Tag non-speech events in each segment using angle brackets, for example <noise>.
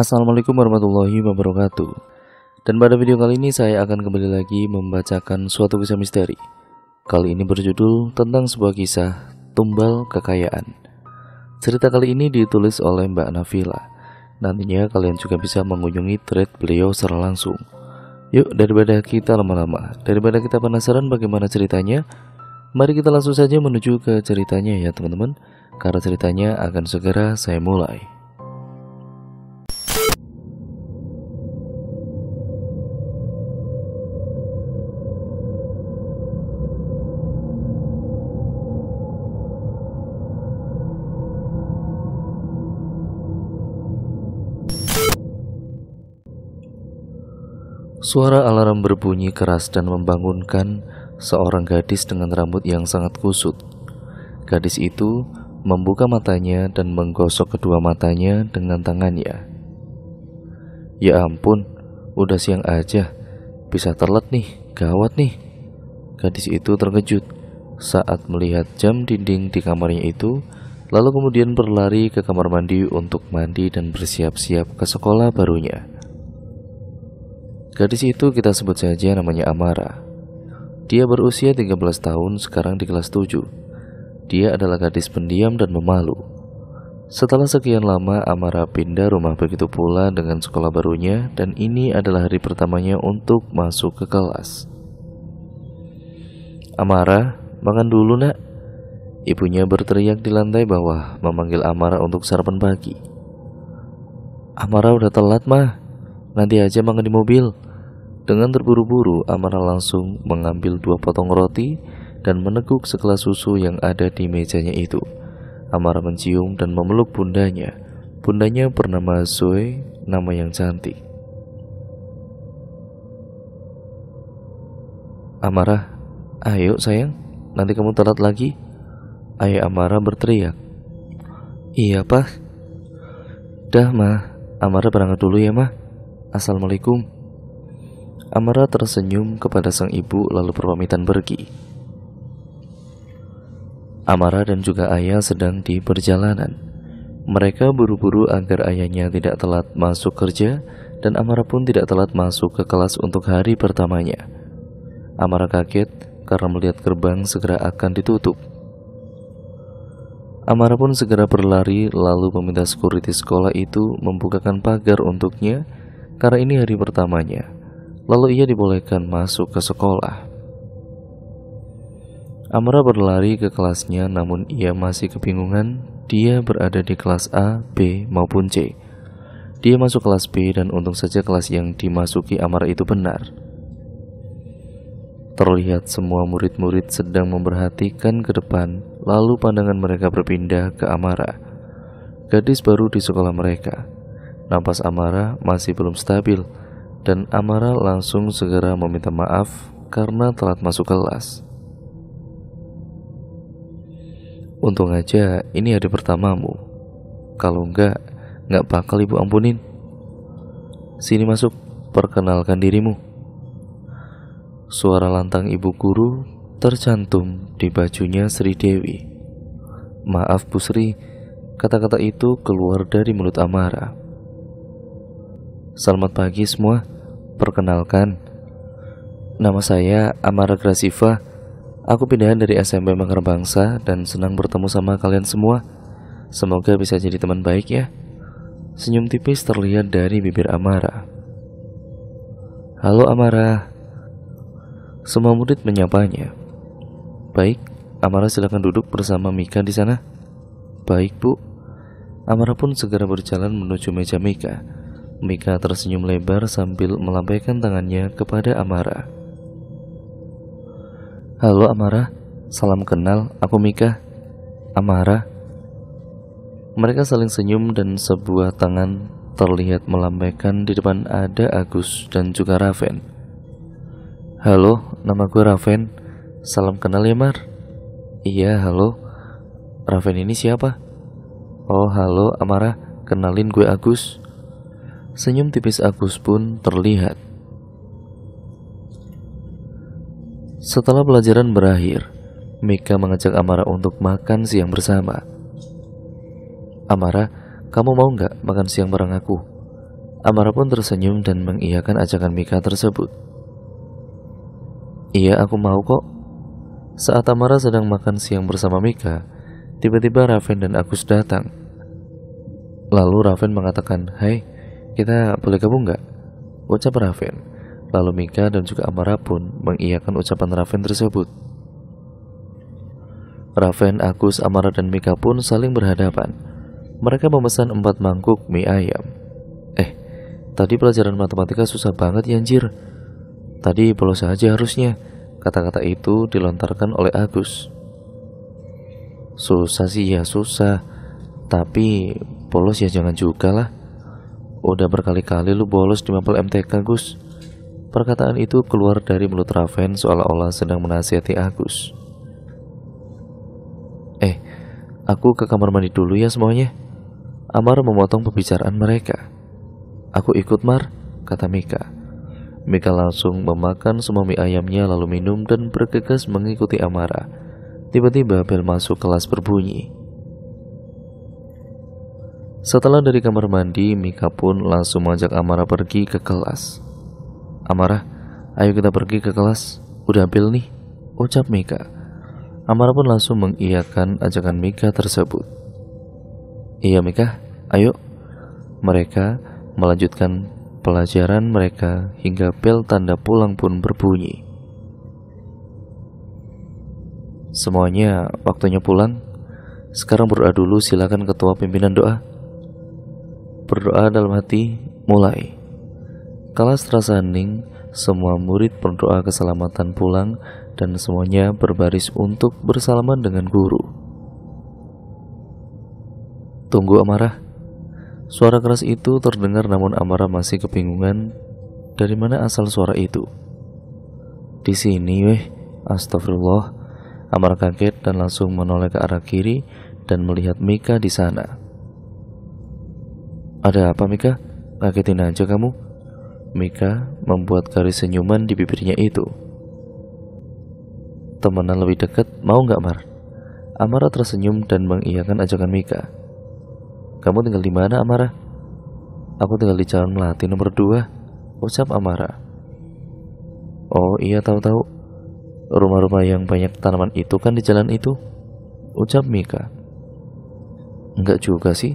Assalamualaikum warahmatullahi wabarakatuh Dan pada video kali ini saya akan kembali lagi membacakan suatu kisah misteri Kali ini berjudul tentang sebuah kisah Tumbal Kekayaan Cerita kali ini ditulis oleh Mbak Nafila Nantinya kalian juga bisa mengunjungi thread beliau secara langsung Yuk daripada kita lama-lama Daripada kita penasaran bagaimana ceritanya Mari kita langsung saja menuju ke ceritanya ya teman-teman Karena ceritanya akan segera saya mulai Suara alarm berbunyi keras dan membangunkan seorang gadis dengan rambut yang sangat kusut. Gadis itu membuka matanya dan menggosok kedua matanya dengan tangannya. Ya ampun, udah siang aja. Bisa telat nih, gawat nih. Gadis itu terkejut saat melihat jam dinding di kamarnya itu, lalu kemudian berlari ke kamar mandi untuk mandi dan bersiap-siap ke sekolah barunya. Gadis itu kita sebut saja namanya Amara. Dia berusia 13 tahun, sekarang di kelas 7. Dia adalah gadis pendiam dan memalu. Setelah sekian lama, Amara pindah rumah begitu pula dengan sekolah barunya dan ini adalah hari pertamanya untuk masuk ke kelas. Amara, makan dulu nak. Ibunya berteriak di lantai bawah memanggil Amara untuk sarapan pagi. Amara udah telat mah, nanti aja makan di mobil. Dengan terburu-buru, Amara langsung mengambil dua potong roti dan meneguk segelas susu yang ada di mejanya itu. Amara mencium dan memeluk bundanya. Bundanya bernama Zoe, nama yang cantik. Amara, ayo sayang, nanti kamu telat lagi. Ayo Amara berteriak. Iya, Pak. Dah, Ma. Amara berangkat dulu ya, Ma. Assalamualaikum. Amara tersenyum kepada sang ibu lalu berpamitan pergi. Amara dan juga ayah sedang di perjalanan. Mereka buru-buru agar ayahnya tidak telat masuk kerja dan Amara pun tidak telat masuk ke kelas untuk hari pertamanya. Amara kaget karena melihat gerbang segera akan ditutup. Amara pun segera berlari lalu meminta security sekolah itu membukakan pagar untuknya karena ini hari pertamanya. Lalu ia dibolehkan masuk ke sekolah. Amra berlari ke kelasnya namun ia masih kebingungan dia berada di kelas A, B maupun C. Dia masuk kelas B dan untung saja kelas yang dimasuki Amra itu benar. Terlihat semua murid-murid sedang memperhatikan ke depan, lalu pandangan mereka berpindah ke Amara. Gadis baru di sekolah mereka. Napas Amara masih belum stabil dan Amara langsung segera meminta maaf karena telat masuk kelas. Untung aja ini hari pertamamu. Kalau enggak, enggak bakal ibu ampunin. Sini masuk, perkenalkan dirimu. Suara lantang ibu guru tercantum di bajunya Sri Dewi. Maaf Bu Sri, kata-kata itu keluar dari mulut Amara. Selamat pagi semua. Perkenalkan, nama saya Amara Grasiva. Aku pindahan dari SMP Mangkar Bangsa dan senang bertemu sama kalian semua. Semoga bisa jadi teman baik ya. Senyum tipis terlihat dari bibir Amara. Halo Amara. Semua murid menyapanya. Baik, Amara silakan duduk bersama Mika di sana. Baik, Bu. Amara pun segera berjalan menuju meja Mika Mika tersenyum lebar sambil melambaikan tangannya kepada Amara. Halo Amara, salam kenal, aku Mika. Amara. Mereka saling senyum dan sebuah tangan terlihat melambaikan di depan ada Agus dan juga Raven. Halo, nama gue Raven. Salam kenal ya Mar. Iya, halo. Raven ini siapa? Oh, halo Amara. Kenalin gue Agus. Senyum tipis Agus pun terlihat. Setelah pelajaran berakhir, Mika mengajak Amara untuk makan siang bersama. Amara, kamu mau nggak makan siang bareng aku? Amara pun tersenyum dan mengiyakan ajakan Mika tersebut. Iya, aku mau kok. Saat Amara sedang makan siang bersama Mika, tiba-tiba Raven dan Agus datang. Lalu Raven mengatakan, Hai, hey, kita boleh gabung nggak? Ucap Raven. Lalu Mika dan juga Amara pun mengiyakan ucapan Raven tersebut. Raven, Agus, Amara, dan Mika pun saling berhadapan. Mereka memesan empat mangkuk mie ayam. Eh, tadi pelajaran matematika susah banget ya anjir. Tadi Polos aja harusnya. Kata-kata itu dilontarkan oleh Agus. Susah sih ya susah, tapi polos ya jangan juga lah. Udah berkali-kali lu bolos di mapel MTK, Gus. Perkataan itu keluar dari mulut Raven seolah-olah sedang menasihati Agus. Eh, aku ke kamar mandi dulu ya semuanya. Amar memotong pembicaraan mereka. Aku ikut Mar, kata Mika. Mika langsung memakan semua mie ayamnya lalu minum dan bergegas mengikuti Amara. Tiba-tiba bel masuk kelas berbunyi. Setelah dari kamar mandi, Mika pun langsung mengajak Amara pergi ke kelas. Amara, ayo kita pergi ke kelas. Udah ambil nih, ucap Mika. Amara pun langsung mengiyakan ajakan Mika tersebut. Iya Mika, ayo. Mereka melanjutkan pelajaran mereka hingga bel tanda pulang pun berbunyi. Semuanya waktunya pulang. Sekarang berdoa dulu silakan ketua pimpinan doa berdoa dalam hati mulai. Kala terasa hening, semua murid berdoa keselamatan pulang dan semuanya berbaris untuk bersalaman dengan guru. Tunggu Amarah. Suara keras itu terdengar namun Amarah masih kebingungan dari mana asal suara itu. Di sini weh, astagfirullah. Amarah kaget dan langsung menoleh ke arah kiri dan melihat Mika di sana. Ada apa Mika? Ngagetin aja kamu. Mika membuat garis senyuman di bibirnya itu. Temenan lebih dekat, mau nggak Mar? Amara tersenyum dan mengiyakan ajakan Mika. Kamu tinggal di mana Amara? Aku tinggal di Jalan Melati nomor 2, ucap Amara. Oh iya tahu-tahu, rumah-rumah yang banyak tanaman itu kan di jalan itu, ucap Mika. Enggak juga sih,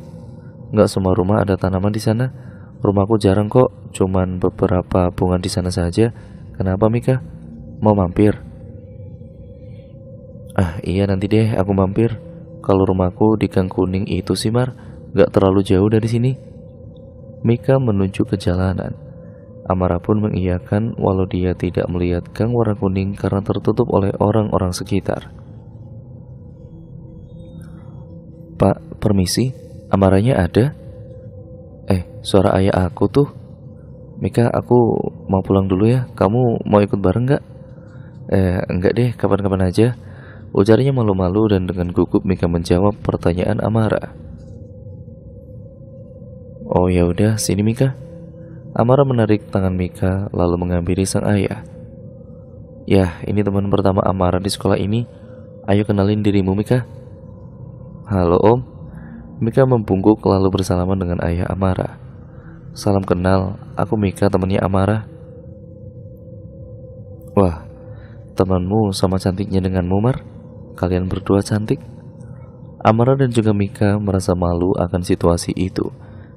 Nggak semua rumah ada tanaman di sana. Rumahku jarang kok, cuman beberapa bunga di sana saja. Kenapa Mika? Mau mampir? Ah iya nanti deh aku mampir. Kalau rumahku di Gang Kuning itu sih Mar, gak terlalu jauh dari sini. Mika menuju ke jalanan. Amara pun mengiyakan walau dia tidak melihat Gang Warna Kuning karena tertutup oleh orang-orang sekitar. Pak, permisi, Amarahnya ada? Eh, suara ayah aku tuh. Mika, aku mau pulang dulu ya. Kamu mau ikut bareng gak? Eh, enggak deh, kapan-kapan aja. Ujarnya malu-malu dan dengan gugup Mika menjawab pertanyaan Amara. Oh ya udah, sini Mika. Amara menarik tangan Mika lalu mengambil sang ayah. Ya, ini teman pertama Amara di sekolah ini. Ayo kenalin dirimu, Mika. Halo, Om. Mika membungkuk lalu bersalaman dengan ayah Amara. Salam kenal, aku Mika temannya Amara. Wah, temanmu sama cantiknya dengan Mumar. Kalian berdua cantik. Amara dan juga Mika merasa malu akan situasi itu.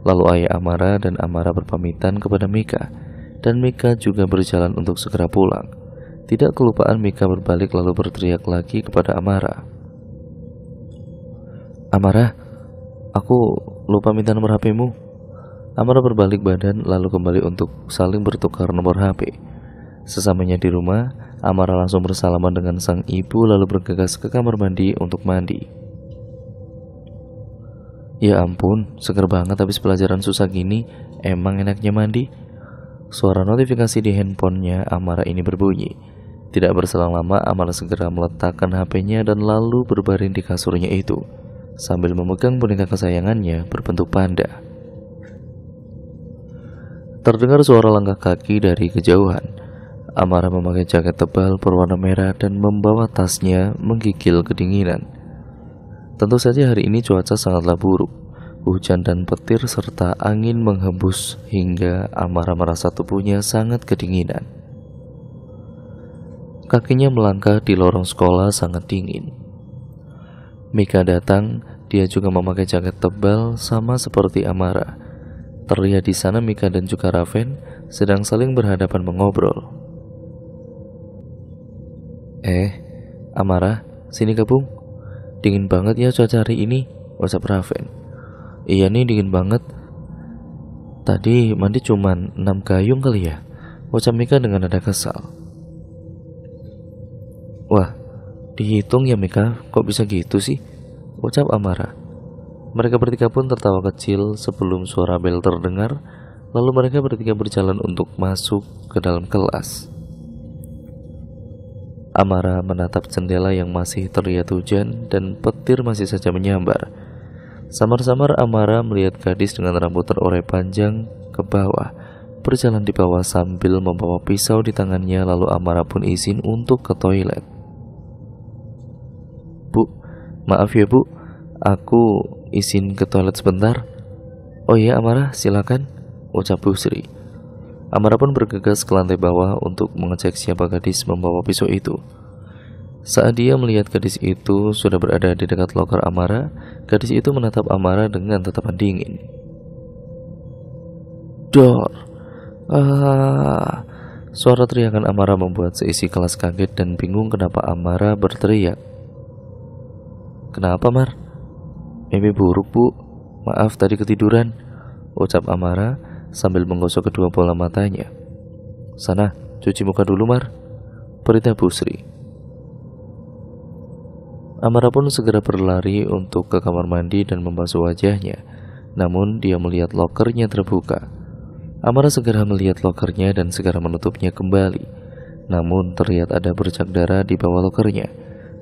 Lalu ayah Amara dan Amara berpamitan kepada Mika. Dan Mika juga berjalan untuk segera pulang. Tidak kelupaan Mika berbalik lalu berteriak lagi kepada Amara. Amara, Aku lupa minta nomor HPmu. Amara berbalik badan lalu kembali untuk saling bertukar nomor HP. Sesamanya di rumah, Amara langsung bersalaman dengan sang ibu lalu bergegas ke kamar mandi untuk mandi. Ya ampun, seger banget habis pelajaran susah gini, emang enaknya mandi. Suara notifikasi di handphonenya Amara ini berbunyi. Tidak berselang lama, Amara segera meletakkan HP-nya dan lalu berbaring di kasurnya itu sambil memegang boneka kesayangannya berbentuk panda. Terdengar suara langkah kaki dari kejauhan. Amara memakai jaket tebal berwarna merah dan membawa tasnya menggigil kedinginan. Tentu saja hari ini cuaca sangatlah buruk. Hujan dan petir serta angin menghembus hingga Amara merasa tubuhnya sangat kedinginan. Kakinya melangkah di lorong sekolah sangat dingin. Mika datang dia juga memakai jaket tebal sama seperti Amara. Terlihat di sana Mika dan juga Raven sedang saling berhadapan mengobrol. Eh, Amara, sini gabung. Dingin banget ya cuaca hari ini, WhatsApp Raven. Iya nih dingin banget. Tadi mandi cuman 6 gayung kali ya. WhatsApp Mika dengan nada kesal. Wah, dihitung ya Mika, kok bisa gitu sih? ucap Amara. Mereka bertiga pun tertawa kecil sebelum suara bel terdengar, lalu mereka bertiga berjalan untuk masuk ke dalam kelas. Amara menatap jendela yang masih terlihat hujan dan petir masih saja menyambar. Samar-samar Amara melihat gadis dengan rambut terurai panjang ke bawah, berjalan di bawah sambil membawa pisau di tangannya lalu Amara pun izin untuk ke toilet. Maaf ya bu, aku izin ke toilet sebentar. Oh iya Amara, silakan, ucap Bu Sri. Amara pun bergegas ke lantai bawah untuk mengecek siapa gadis membawa pisau itu. Saat dia melihat gadis itu sudah berada di dekat loker Amara, gadis itu menatap Amara dengan tatapan dingin. Dor! Ah! Suara teriakan Amara membuat seisi kelas kaget dan bingung kenapa Amara berteriak. Kenapa, Mar? Mimpi buruk, Bu. Maaf tadi ketiduran. Ucap Amara sambil menggosok kedua bola matanya. Sana, cuci muka dulu, Mar. Perintah Busri. Amara pun segera berlari untuk ke kamar mandi dan membasuh wajahnya. Namun dia melihat lokernya terbuka. Amara segera melihat lokernya dan segera menutupnya kembali. Namun terlihat ada bercak darah di bawah lokernya.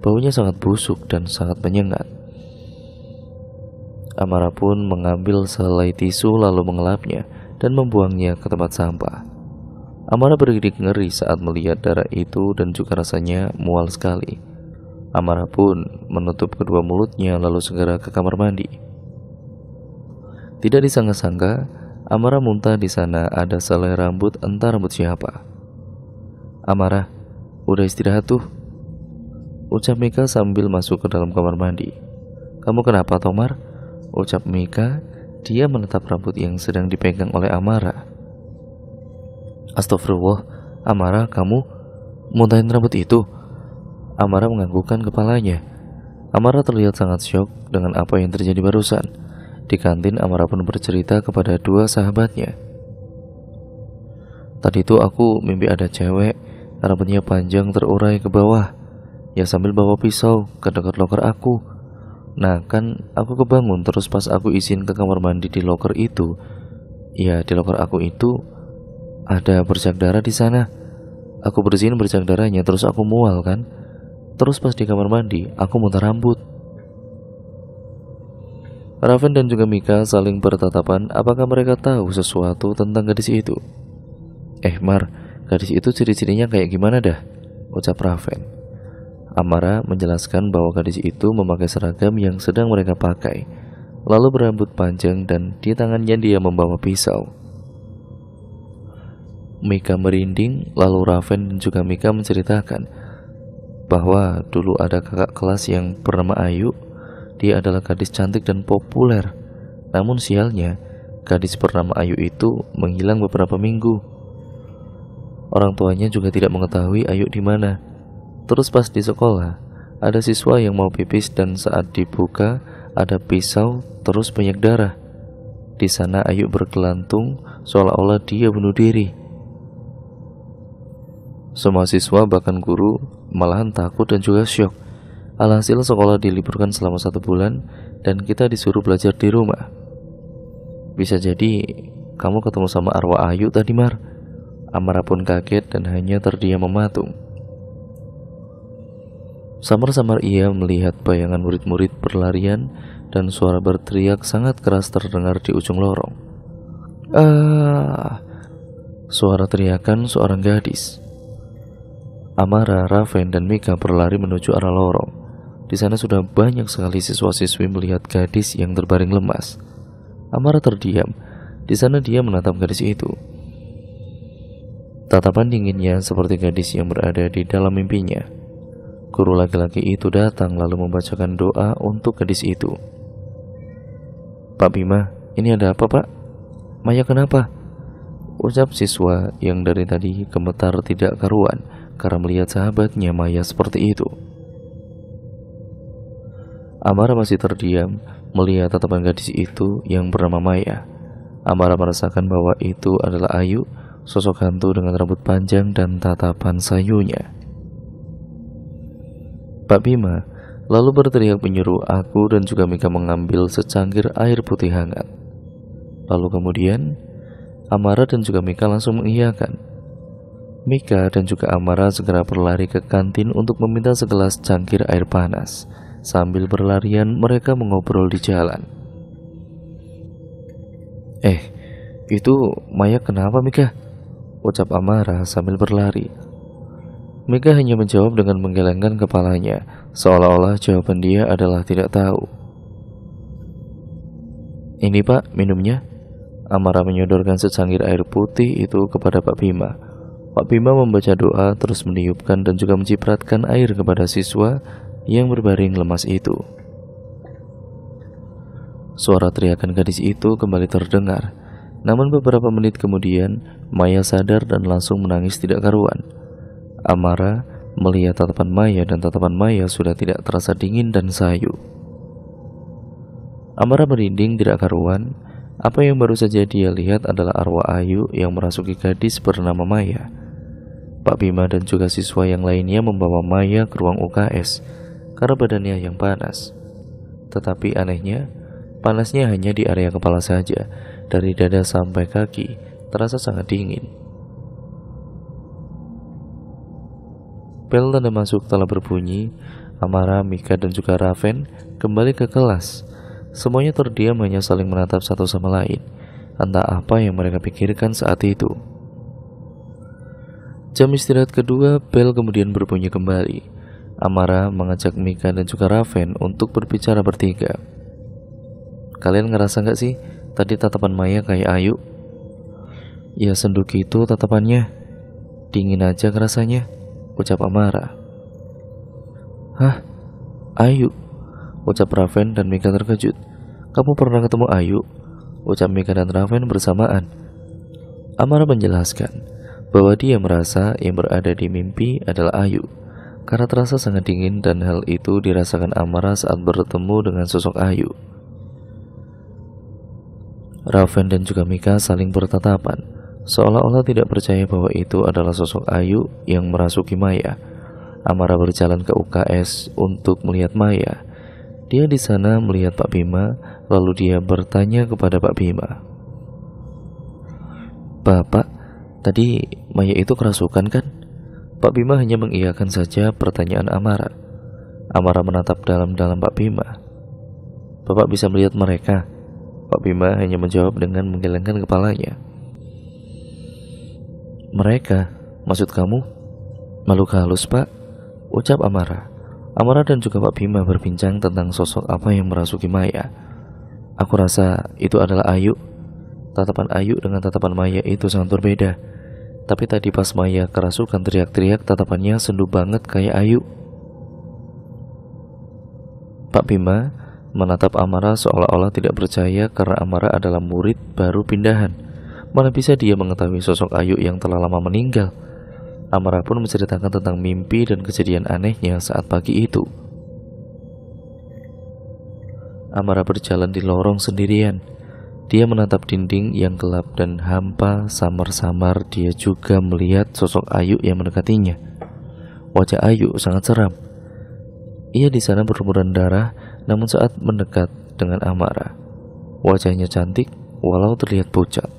Baunya sangat busuk dan sangat menyengat. Amara pun mengambil selai tisu lalu mengelapnya dan membuangnya ke tempat sampah. Amara bergidik ngeri saat melihat darah itu dan juga rasanya mual sekali. Amara pun menutup kedua mulutnya lalu segera ke kamar mandi. Tidak disangka-sangka, Amara muntah di sana ada selai rambut entah rambut siapa. Amara, udah istirahat tuh, Ucap Mika sambil masuk ke dalam kamar mandi. Kamu kenapa Tomar? Ucap Mika, dia menetap rambut yang sedang dipegang oleh Amara. Astagfirullah, Amara kamu muntahin rambut itu? Amara menganggukkan kepalanya. Amara terlihat sangat syok dengan apa yang terjadi barusan. Di kantin Amara pun bercerita kepada dua sahabatnya. Tadi itu aku mimpi ada cewek, rambutnya panjang terurai ke bawah yang sambil bawa pisau ke dekat loker aku. Nah, kan aku kebangun terus pas aku izin ke kamar mandi di loker itu. Ya, di loker aku itu ada bercak darah di sana. Aku bersihin bercak darahnya terus aku mual kan. Terus pas di kamar mandi, aku muntah rambut. Raven dan juga Mika saling bertatapan apakah mereka tahu sesuatu tentang gadis itu. Eh Mar, gadis itu ciri-cirinya kayak gimana dah? Ucap Raven. Amara menjelaskan bahwa gadis itu memakai seragam yang sedang mereka pakai, lalu berambut panjang dan di tangannya dia membawa pisau. Mika merinding, lalu Raven dan juga Mika menceritakan bahwa dulu ada kakak kelas yang bernama Ayu. Dia adalah gadis cantik dan populer. Namun sialnya, gadis bernama Ayu itu menghilang beberapa minggu. Orang tuanya juga tidak mengetahui Ayu di mana. Terus pas di sekolah, ada siswa yang mau pipis dan saat dibuka ada pisau terus banyak darah. Di sana Ayu berkelantung, seolah-olah dia bunuh diri. Semua siswa bahkan guru malahan takut dan juga syok. Alhasil sekolah diliburkan selama satu bulan dan kita disuruh belajar di rumah. Bisa jadi kamu ketemu sama arwah Ayu tadi Mar. Amara pun kaget dan hanya terdiam mematung. Samar-samar ia melihat bayangan murid-murid berlarian dan suara berteriak sangat keras terdengar di ujung lorong. Ah! Suara teriakan seorang gadis. Amara, Raven, dan Mika berlari menuju arah lorong. Di sana sudah banyak sekali siswa-siswi melihat gadis yang terbaring lemas. Amara terdiam. Di sana dia menatap gadis itu. Tatapan dinginnya seperti gadis yang berada di dalam mimpinya. Guru laki-laki itu datang lalu membacakan doa untuk gadis itu. Pak Bima, ini ada apa pak? Maya kenapa? Ucap siswa yang dari tadi gemetar tidak karuan karena melihat sahabatnya Maya seperti itu. Amara masih terdiam melihat tatapan gadis itu yang bernama Maya. Amara merasakan bahwa itu adalah Ayu, sosok hantu dengan rambut panjang dan tatapan sayunya. Pak Bima lalu berteriak menyuruh aku dan juga Mika mengambil secangkir air putih hangat. Lalu kemudian, Amara dan juga Mika langsung mengiyakan. Mika dan juga Amara segera berlari ke kantin untuk meminta segelas cangkir air panas. Sambil berlarian, mereka mengobrol di jalan. Eh, itu Maya kenapa Mika? Ucap Amara sambil berlari. Mika hanya menjawab dengan menggelengkan kepalanya, seolah-olah jawaban dia adalah tidak tahu. Ini pak, minumnya. Amara menyodorkan secangkir air putih itu kepada Pak Bima. Pak Bima membaca doa terus meniupkan dan juga mencipratkan air kepada siswa yang berbaring lemas itu. Suara teriakan gadis itu kembali terdengar. Namun beberapa menit kemudian, Maya sadar dan langsung menangis tidak karuan. Amara melihat tatapan Maya dan tatapan Maya sudah tidak terasa dingin dan sayu. Amara merinding tidak karuan. Apa yang baru saja dia lihat adalah arwah Ayu yang merasuki gadis bernama Maya. Pak Bima dan juga siswa yang lainnya membawa Maya ke ruang UKS karena badannya yang panas. Tetapi anehnya, panasnya hanya di area kepala saja, dari dada sampai kaki terasa sangat dingin. Bel tanda masuk telah berbunyi. Amara, Mika, dan juga Raven kembali ke kelas. Semuanya terdiam hanya saling menatap satu sama lain. Entah apa yang mereka pikirkan saat itu. Jam istirahat kedua, bel kemudian berbunyi kembali. Amara mengajak Mika dan juga Raven untuk berbicara bertiga. Kalian ngerasa nggak sih tadi tatapan Maya kayak Ayu? Ya senduk itu tatapannya. Dingin aja rasanya. Ucap Amara. Hah? Ayu? Ucap Raven dan Mika terkejut. Kamu pernah ketemu Ayu? Ucap Mika dan Raven bersamaan. Amara menjelaskan bahwa dia merasa yang berada di mimpi adalah Ayu karena terasa sangat dingin dan hal itu dirasakan Amara saat bertemu dengan sosok Ayu. Raven dan juga Mika saling bertatapan. Seolah-olah tidak percaya bahwa itu adalah sosok Ayu yang merasuki Maya. Amara berjalan ke UKS untuk melihat Maya. Dia di sana melihat Pak Bima, lalu dia bertanya kepada Pak Bima. Bapak, tadi Maya itu kerasukan kan? Pak Bima hanya mengiyakan saja pertanyaan Amara. Amara menatap dalam-dalam Pak Bima. Bapak bisa melihat mereka. Pak Bima hanya menjawab dengan menggelengkan kepalanya. Mereka, maksud kamu? Makhluk halus, Pak? Ucap Amara. Amara dan juga Pak Bima berbincang tentang sosok apa yang merasuki Maya. Aku rasa itu adalah Ayu. Tatapan Ayu dengan tatapan Maya itu sangat berbeda. Tapi tadi pas Maya kerasukan teriak-teriak, tatapannya sendu banget kayak Ayu. Pak Bima menatap Amara seolah-olah tidak percaya karena Amara adalah murid baru pindahan. Mana bisa dia mengetahui sosok Ayu yang telah lama meninggal? Amara pun menceritakan tentang mimpi dan kejadian anehnya saat pagi itu. Amara berjalan di lorong sendirian. Dia menatap dinding yang gelap dan hampa, samar-samar dia juga melihat sosok Ayu yang mendekatinya. Wajah Ayu sangat seram. Ia di sana berlumuran darah, namun saat mendekat dengan Amara, wajahnya cantik walau terlihat pucat.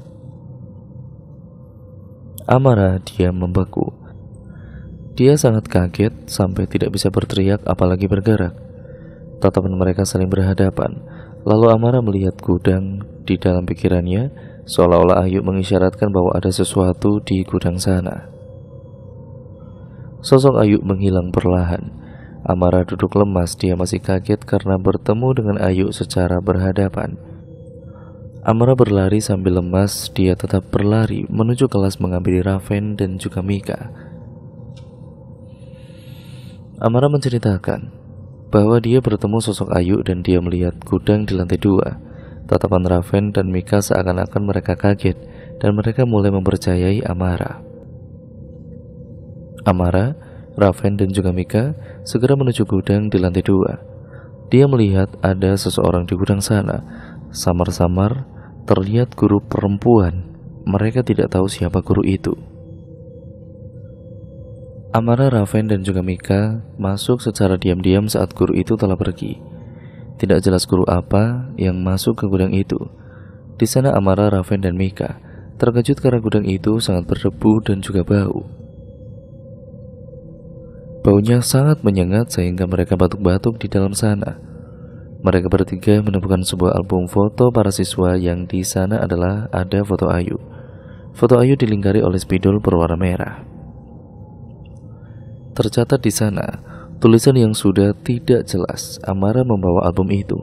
Amarah dia membeku. Dia sangat kaget sampai tidak bisa berteriak apalagi bergerak. Tatapan mereka saling berhadapan. Lalu Amara melihat gudang di dalam pikirannya, seolah-olah Ayu mengisyaratkan bahwa ada sesuatu di gudang sana. Sosok Ayu menghilang perlahan. Amara duduk lemas, dia masih kaget karena bertemu dengan Ayu secara berhadapan. Amara berlari sambil lemas, dia tetap berlari menuju kelas mengambil Raven dan juga Mika. Amara menceritakan bahwa dia bertemu sosok Ayu dan dia melihat gudang di lantai dua. Tatapan Raven dan Mika seakan-akan mereka kaget dan mereka mulai mempercayai Amara. Amara, Raven dan juga Mika segera menuju gudang di lantai dua. Dia melihat ada seseorang di gudang sana, samar-samar Terlihat guru perempuan. Mereka tidak tahu siapa guru itu. Amara, Raven, dan juga Mika masuk secara diam-diam saat guru itu telah pergi. Tidak jelas guru apa yang masuk ke gudang itu. Di sana Amara, Raven, dan Mika terkejut karena gudang itu sangat berdebu dan juga bau. Baunya sangat menyengat sehingga mereka batuk-batuk di dalam sana. Mereka bertiga menemukan sebuah album foto para siswa yang di sana adalah ada foto Ayu. Foto Ayu dilingkari oleh spidol berwarna merah. Tercatat di sana, tulisan yang sudah tidak jelas, Amara membawa album itu.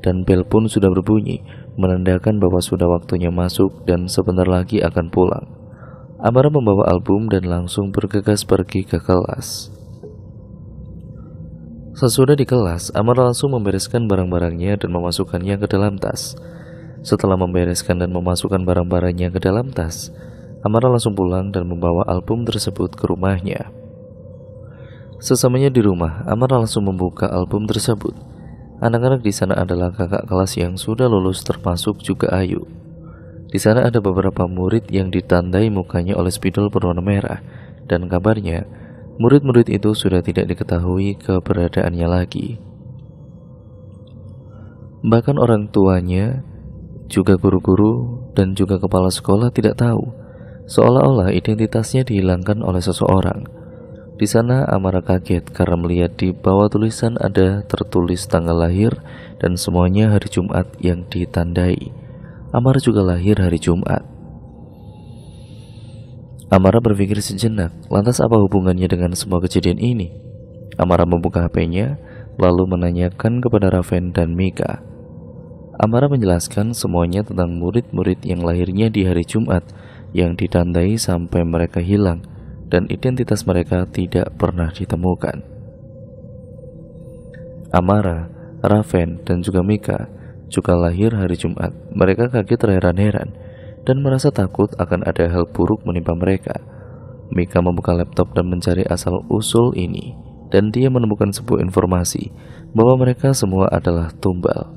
Dan bel pun sudah berbunyi, menandakan bahwa sudah waktunya masuk dan sebentar lagi akan pulang. Amara membawa album dan langsung bergegas pergi ke kelas. Sesudah di kelas, Amar langsung membereskan barang-barangnya dan memasukkannya ke dalam tas. Setelah membereskan dan memasukkan barang-barangnya ke dalam tas, Amar langsung pulang dan membawa album tersebut ke rumahnya. Sesamanya di rumah, Amar langsung membuka album tersebut. Anak-anak di sana adalah kakak kelas yang sudah lulus termasuk juga Ayu. Di sana ada beberapa murid yang ditandai mukanya oleh spidol berwarna merah dan kabarnya Murid-murid itu sudah tidak diketahui keberadaannya lagi. Bahkan orang tuanya, juga guru-guru, dan juga kepala sekolah tidak tahu, seolah-olah identitasnya dihilangkan oleh seseorang. Di sana Amara kaget karena melihat di bawah tulisan ada tertulis tanggal lahir dan semuanya hari Jumat yang ditandai. Amar juga lahir hari Jumat. Amara berpikir sejenak, lantas apa hubungannya dengan semua kejadian ini? Amara membuka HP-nya, lalu menanyakan kepada Raven dan Mika. Amara menjelaskan semuanya tentang murid-murid yang lahirnya di hari Jumat yang ditandai sampai mereka hilang dan identitas mereka tidak pernah ditemukan. Amara, Raven, dan juga Mika juga lahir hari Jumat. Mereka kaget terheran-heran dan merasa takut akan ada hal buruk menimpa mereka. Mika membuka laptop dan mencari asal-usul ini, dan dia menemukan sebuah informasi bahwa mereka semua adalah tumbal.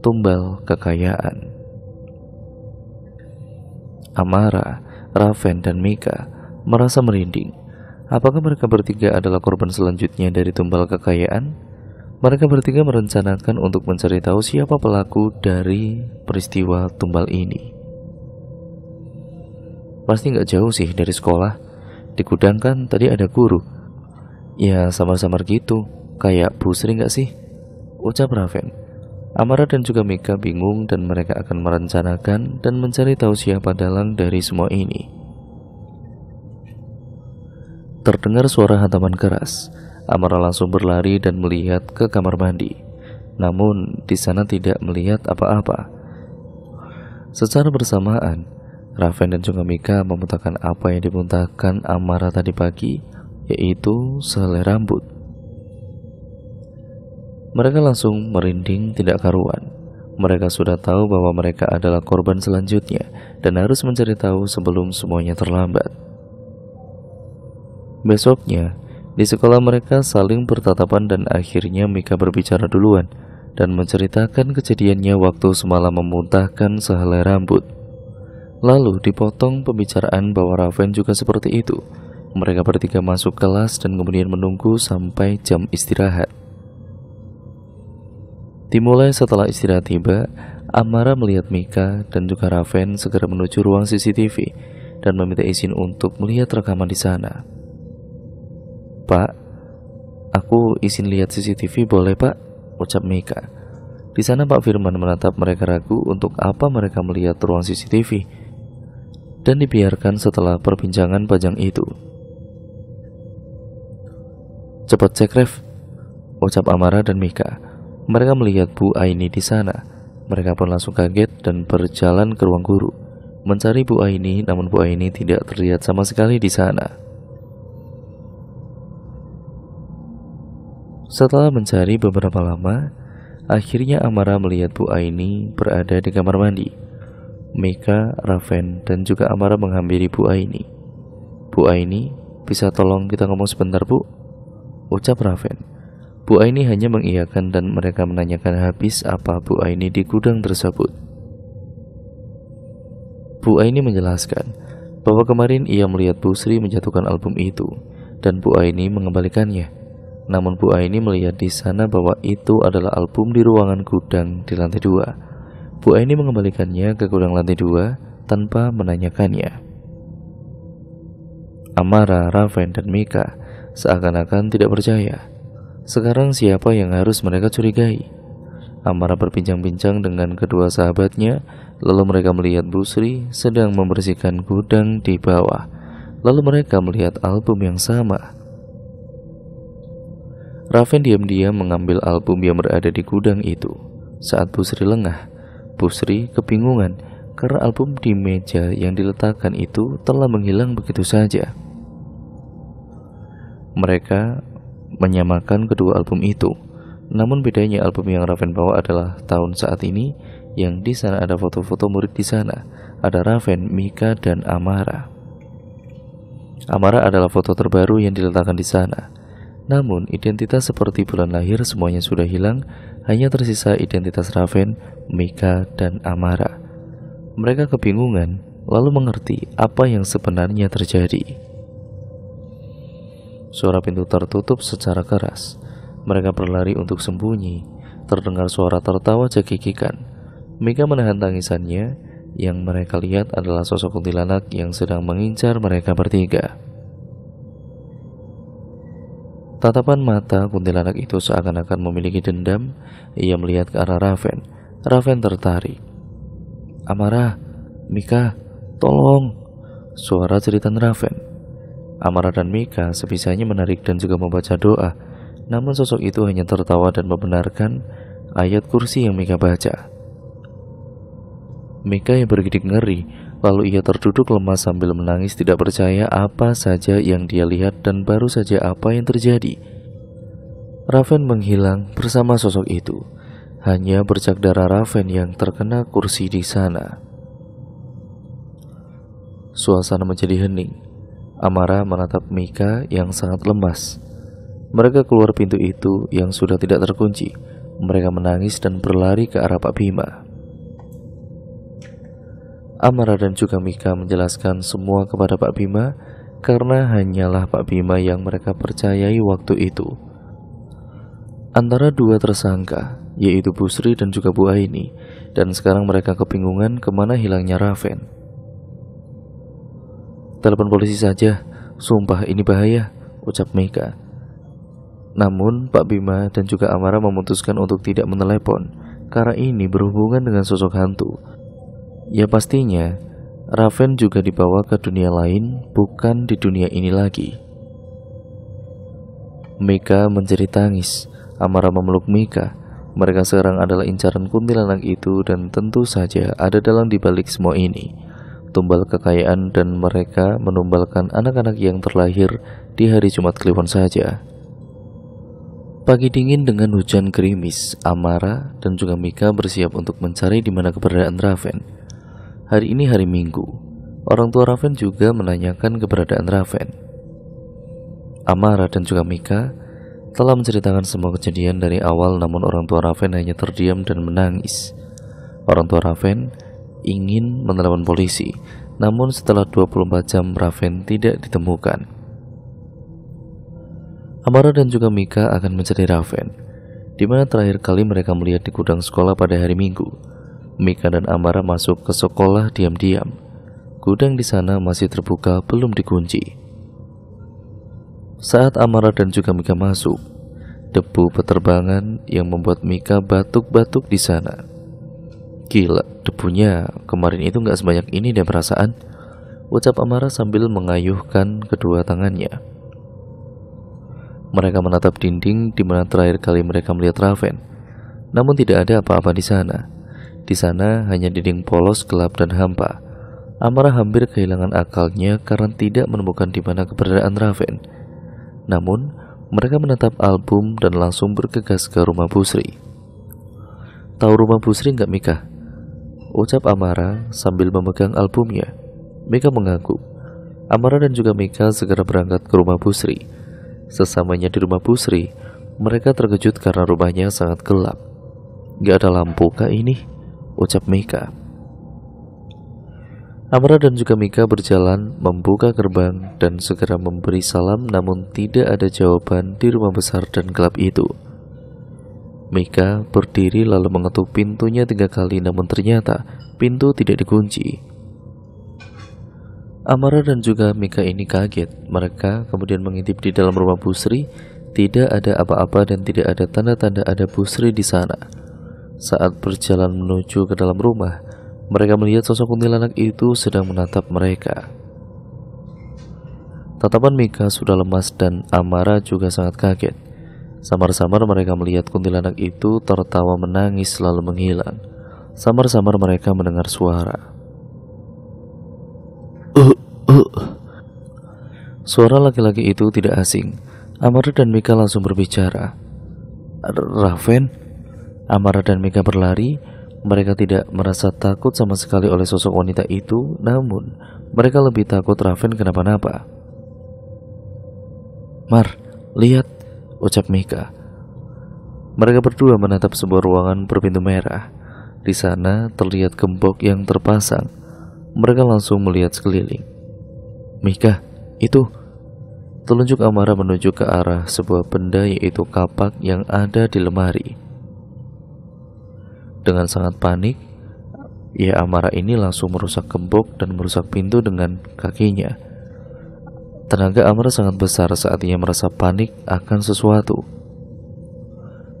Tumbal kekayaan. Amara, Raven, dan Mika merasa merinding. Apakah mereka bertiga adalah korban selanjutnya dari tumbal kekayaan? Mereka bertiga merencanakan untuk mencari tahu siapa pelaku dari peristiwa tumbal ini. Pasti nggak jauh sih dari sekolah. Di gudang kan tadi ada guru. Ya samar-samar gitu, kayak Bu Sri nggak sih? Ucap Raven. Amara dan juga Mika bingung dan mereka akan merencanakan dan mencari tahu siapa dalang dari semua ini. Terdengar suara hantaman keras. Amara langsung berlari dan melihat ke kamar mandi. Namun di sana tidak melihat apa-apa. Secara bersamaan, Raven dan Mika memuntahkan apa yang dimuntahkan Amara tadi pagi, yaitu sehelai rambut. Mereka langsung merinding tidak karuan. Mereka sudah tahu bahwa mereka adalah korban selanjutnya dan harus mencari tahu sebelum semuanya terlambat. Besoknya, di sekolah mereka saling bertatapan dan akhirnya Mika berbicara duluan dan menceritakan kejadiannya waktu semalam memuntahkan sehelai rambut. Lalu dipotong pembicaraan bahwa Raven juga seperti itu. Mereka bertiga masuk kelas dan kemudian menunggu sampai jam istirahat. Dimulai setelah istirahat tiba, Amara melihat Mika dan juga Raven segera menuju ruang CCTV dan meminta izin untuk melihat rekaman di sana. Pak, aku izin lihat CCTV boleh pak? Ucap Mika. Di sana Pak Firman menatap mereka ragu untuk apa mereka melihat ruang CCTV dan dibiarkan setelah perbincangan panjang itu. Cepat cek ref, ucap Amara dan Mika. Mereka melihat Bu Aini di sana. Mereka pun langsung kaget dan berjalan ke ruang guru. Mencari Bu Aini, namun Bu Aini tidak terlihat sama sekali di sana. Setelah mencari beberapa lama, akhirnya Amara melihat Bu Aini berada di kamar mandi. Mika, Raven, dan juga Amara menghampiri Bu Aini. Bu Aini, bisa tolong kita ngomong sebentar Bu? Ucap Raven. Bu Aini hanya mengiyakan dan mereka menanyakan habis apa Bu Aini di gudang tersebut. Bu Aini menjelaskan bahwa kemarin ia melihat Bu Sri menjatuhkan album itu dan Bu Aini mengembalikannya. Namun Bu Aini melihat di sana bahwa itu adalah album di ruangan gudang di lantai dua Bu Aini mengembalikannya ke gudang lantai dua tanpa menanyakannya. Amara, Raven, dan Mika seakan-akan tidak percaya. Sekarang siapa yang harus mereka curigai? Amara berbincang-bincang dengan kedua sahabatnya, lalu mereka melihat Busri sedang membersihkan gudang di bawah. Lalu mereka melihat album yang sama. Raven diam-diam mengambil album yang berada di gudang itu. Saat Busri lengah, Busri kebingungan karena album di meja yang diletakkan itu telah menghilang begitu saja. Mereka menyamakan kedua album itu. Namun bedanya album yang Raven bawa adalah tahun saat ini yang di sana ada foto-foto murid di sana. Ada Raven, Mika, dan Amara. Amara adalah foto terbaru yang diletakkan di sana. Namun, identitas seperti bulan lahir semuanya sudah hilang hanya tersisa identitas Raven, Mika, dan Amara. Mereka kebingungan, lalu mengerti apa yang sebenarnya terjadi. Suara pintu tertutup secara keras. Mereka berlari untuk sembunyi. Terdengar suara tertawa cekikikan. Mika menahan tangisannya. Yang mereka lihat adalah sosok kuntilanak yang sedang mengincar mereka bertiga. Tatapan mata kuntilanak itu seakan-akan memiliki dendam. Ia melihat ke arah Raven. Raven tertarik. Amara, Mika, tolong. Suara jeritan Raven. Amara dan Mika sebisanya menarik dan juga membaca doa. Namun sosok itu hanya tertawa dan membenarkan ayat kursi yang Mika baca. Mika yang bergidik ngeri Lalu ia terduduk lemas sambil menangis tidak percaya apa saja yang dia lihat dan baru saja apa yang terjadi. Raven menghilang bersama sosok itu. Hanya bercak darah Raven yang terkena kursi di sana. Suasana menjadi hening. Amara menatap Mika yang sangat lemas. Mereka keluar pintu itu yang sudah tidak terkunci. Mereka menangis dan berlari ke arah Pak Bima. Amara dan juga Mika menjelaskan semua kepada Pak Bima karena hanyalah Pak Bima yang mereka percayai waktu itu. Antara dua tersangka, yaitu busri dan juga Bu Aini, dan sekarang mereka kebingungan kemana hilangnya Raven. Telepon polisi saja, sumpah ini bahaya, ucap Mika. Namun, Pak Bima dan juga Amara memutuskan untuk tidak menelepon karena ini berhubungan dengan sosok hantu Ya pastinya, Raven juga dibawa ke dunia lain, bukan di dunia ini lagi. Mika menjadi tangis. Amara memeluk Mika. Mereka sekarang adalah incaran kuntilanak itu dan tentu saja ada dalam dibalik semua ini. Tumbal kekayaan dan mereka menumbalkan anak-anak yang terlahir di hari Jumat Kliwon saja. Pagi dingin dengan hujan gerimis, Amara dan juga Mika bersiap untuk mencari di mana keberadaan Raven. Hari ini hari Minggu. Orang tua Raven juga menanyakan keberadaan Raven. Amara dan juga Mika telah menceritakan semua kejadian dari awal namun orang tua Raven hanya terdiam dan menangis. Orang tua Raven ingin menelepon polisi, namun setelah 24 jam Raven tidak ditemukan. Amara dan juga Mika akan mencari Raven, di mana terakhir kali mereka melihat di gudang sekolah pada hari Minggu. Mika dan Amara masuk ke sekolah diam-diam. Gudang di sana masih terbuka, belum dikunci. Saat Amara dan juga Mika masuk, debu penerbangan yang membuat Mika batuk-batuk di sana. Gila, debunya kemarin itu nggak sebanyak ini deh perasaan. Ucap Amara sambil mengayuhkan kedua tangannya. Mereka menatap dinding di mana terakhir kali mereka melihat Raven. Namun tidak ada apa-apa di sana. Di sana hanya dinding polos, gelap, dan hampa. Amara hampir kehilangan akalnya karena tidak menemukan di mana keberadaan Raven. Namun, mereka menatap album dan langsung bergegas ke rumah Busri. Tahu rumah Busri nggak Mika? Ucap Amara sambil memegang albumnya. Mika mengangguk. Amara dan juga Mika segera berangkat ke rumah Busri. Sesamanya di rumah Busri, mereka terkejut karena rumahnya sangat gelap. Gak ada lampu kah ini? ucap Mika. Amra dan juga Mika berjalan membuka gerbang dan segera memberi salam namun tidak ada jawaban di rumah besar dan gelap itu. Mika berdiri lalu mengetuk pintunya tiga kali namun ternyata pintu tidak dikunci. Amara dan juga Mika ini kaget. Mereka kemudian mengintip di dalam rumah Busri. Tidak ada apa-apa dan tidak ada tanda-tanda ada Busri di sana. Saat berjalan menuju ke dalam rumah, mereka melihat sosok kuntilanak itu sedang menatap mereka. Tatapan Mika sudah lemas dan Amara juga sangat kaget. Samar-samar mereka melihat kuntilanak itu tertawa menangis lalu menghilang. Samar-samar mereka mendengar suara. Uh, uh. Suara laki-laki itu tidak asing. Amara dan Mika langsung berbicara. Raven, Amara dan Mika berlari. Mereka tidak merasa takut sama sekali oleh sosok wanita itu, namun mereka lebih takut Raven kenapa-napa. Mar, lihat, ucap Mika. Mereka berdua menatap sebuah ruangan berpintu merah. Di sana terlihat gembok yang terpasang. Mereka langsung melihat sekeliling. Mika, itu telunjuk Amara menuju ke arah sebuah benda yaitu kapak yang ada di lemari. Dengan sangat panik, ia ya, amarah ini langsung merusak gembok dan merusak pintu dengan kakinya. Tenaga Amr sangat besar saat ia merasa panik akan sesuatu.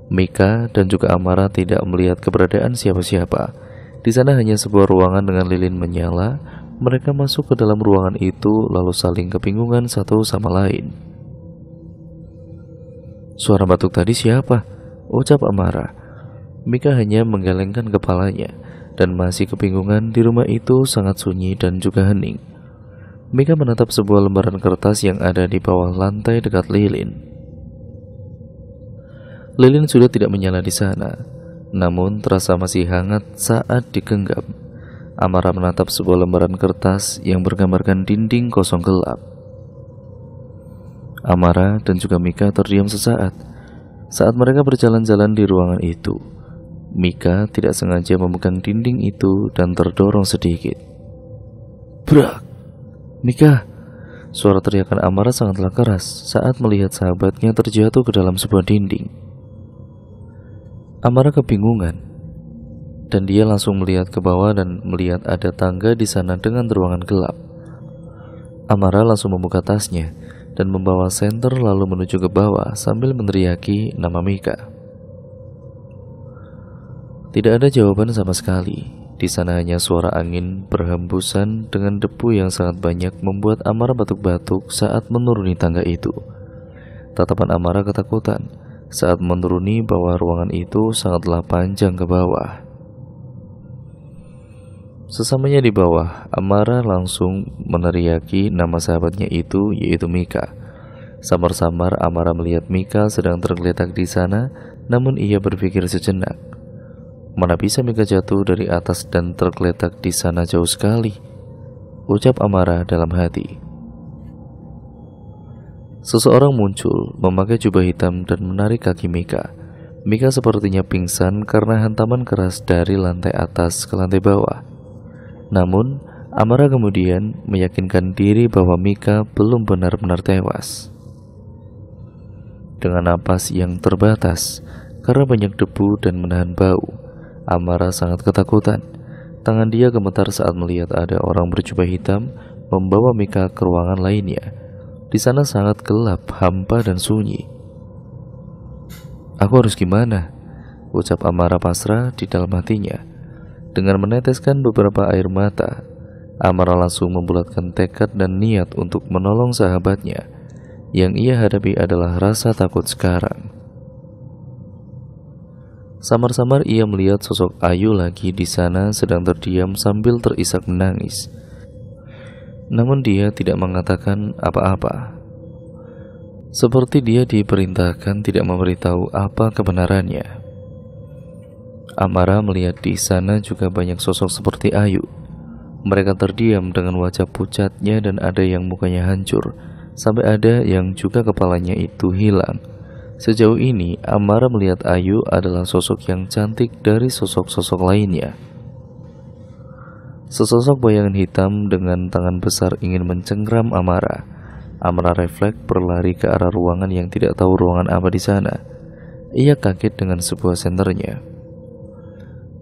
Mika dan juga Amara tidak melihat keberadaan siapa-siapa. Di sana hanya sebuah ruangan dengan lilin menyala. Mereka masuk ke dalam ruangan itu lalu saling kebingungan satu sama lain. Suara batuk tadi siapa? Ucap Amara. Mika hanya menggelengkan kepalanya dan masih kebingungan di rumah itu sangat sunyi dan juga hening. Mika menatap sebuah lembaran kertas yang ada di bawah lantai dekat lilin. Lilin sudah tidak menyala di sana, namun terasa masih hangat saat digenggam. Amara menatap sebuah lembaran kertas yang bergambarkan dinding kosong gelap. Amara dan juga Mika terdiam sesaat saat mereka berjalan-jalan di ruangan itu. Mika tidak sengaja memegang dinding itu dan terdorong sedikit. Brak! Mika! Suara teriakan Amara sangatlah keras saat melihat sahabatnya terjatuh ke dalam sebuah dinding. Amara kebingungan dan dia langsung melihat ke bawah dan melihat ada tangga di sana dengan ruangan gelap. Amara langsung membuka tasnya dan membawa senter lalu menuju ke bawah sambil meneriaki nama Mika. Tidak ada jawaban sama sekali. Di sana hanya suara angin berhembusan dengan debu yang sangat banyak membuat Amara batuk-batuk saat menuruni tangga itu. Tatapan Amara ketakutan saat menuruni bahwa ruangan itu sangatlah panjang ke bawah. Sesamanya di bawah, Amara langsung meneriaki nama sahabatnya itu yaitu Mika. Samar-samar Amara melihat Mika sedang tergeletak di sana, namun ia berpikir sejenak. Mana bisa Mika jatuh dari atas dan tergeletak di sana jauh sekali? Ucap Amara dalam hati. Seseorang muncul, memakai jubah hitam dan menarik kaki Mika. Mika sepertinya pingsan karena hantaman keras dari lantai atas ke lantai bawah. Namun, Amara kemudian meyakinkan diri bahwa Mika belum benar-benar tewas. Dengan napas yang terbatas, karena banyak debu dan menahan bau, Amara sangat ketakutan. Tangan dia gemetar saat melihat ada orang berjubah hitam membawa Mika ke ruangan lainnya. Di sana sangat gelap, hampa dan sunyi. Aku harus gimana? Ucap Amara pasrah di dalam hatinya. Dengan meneteskan beberapa air mata, Amara langsung membulatkan tekad dan niat untuk menolong sahabatnya. Yang ia hadapi adalah rasa takut sekarang. Samar-samar ia melihat sosok Ayu lagi di sana sedang terdiam sambil terisak menangis. Namun dia tidak mengatakan apa-apa. Seperti dia diperintahkan tidak memberitahu apa kebenarannya. Amara melihat di sana juga banyak sosok seperti Ayu. Mereka terdiam dengan wajah pucatnya dan ada yang mukanya hancur, sampai ada yang juga kepalanya itu hilang. Sejauh ini, Amara melihat Ayu adalah sosok yang cantik dari sosok-sosok lainnya. Sesosok bayangan hitam dengan tangan besar ingin mencengkram Amara. Amara refleks berlari ke arah ruangan yang tidak tahu ruangan apa di sana. Ia kaget dengan sebuah senternya.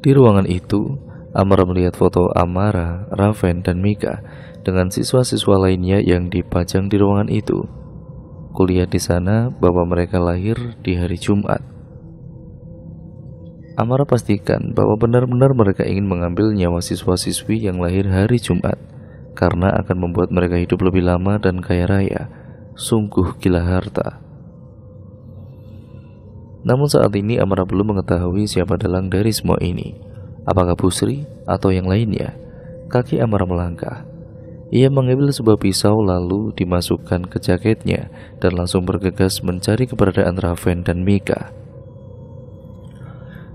Di ruangan itu, Amara melihat foto Amara, Raven, dan Mika dengan siswa-siswa lainnya yang dipajang di ruangan itu kuliah di sana, bahwa mereka lahir di hari Jumat. Amara pastikan bahwa benar-benar mereka ingin mengambil nyawa siswa-siswi yang lahir hari Jumat karena akan membuat mereka hidup lebih lama dan kaya raya. Sungguh gila harta. Namun saat ini Amara belum mengetahui siapa dalang dari semua ini. Apakah Busri atau yang lainnya? Kaki Amara melangkah. Ia mengambil sebuah pisau lalu dimasukkan ke jaketnya dan langsung bergegas mencari keberadaan Raven dan Mika.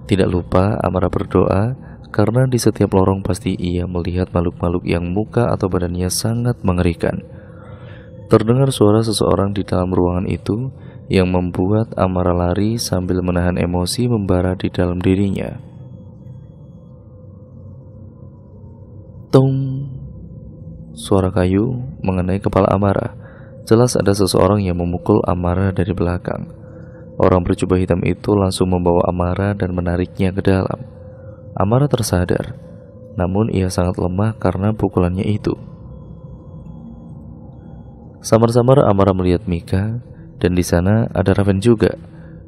Tidak lupa Amara berdoa karena di setiap lorong pasti ia melihat makhluk-makhluk yang muka atau badannya sangat mengerikan. Terdengar suara seseorang di dalam ruangan itu yang membuat Amara lari sambil menahan emosi membara di dalam dirinya. Tung Suara kayu mengenai kepala Amara. Jelas ada seseorang yang memukul Amara dari belakang. Orang berjubah hitam itu langsung membawa Amara dan menariknya ke dalam. Amara tersadar, namun ia sangat lemah karena pukulannya itu. Samar-samar Amara melihat Mika, dan di sana ada Raven juga.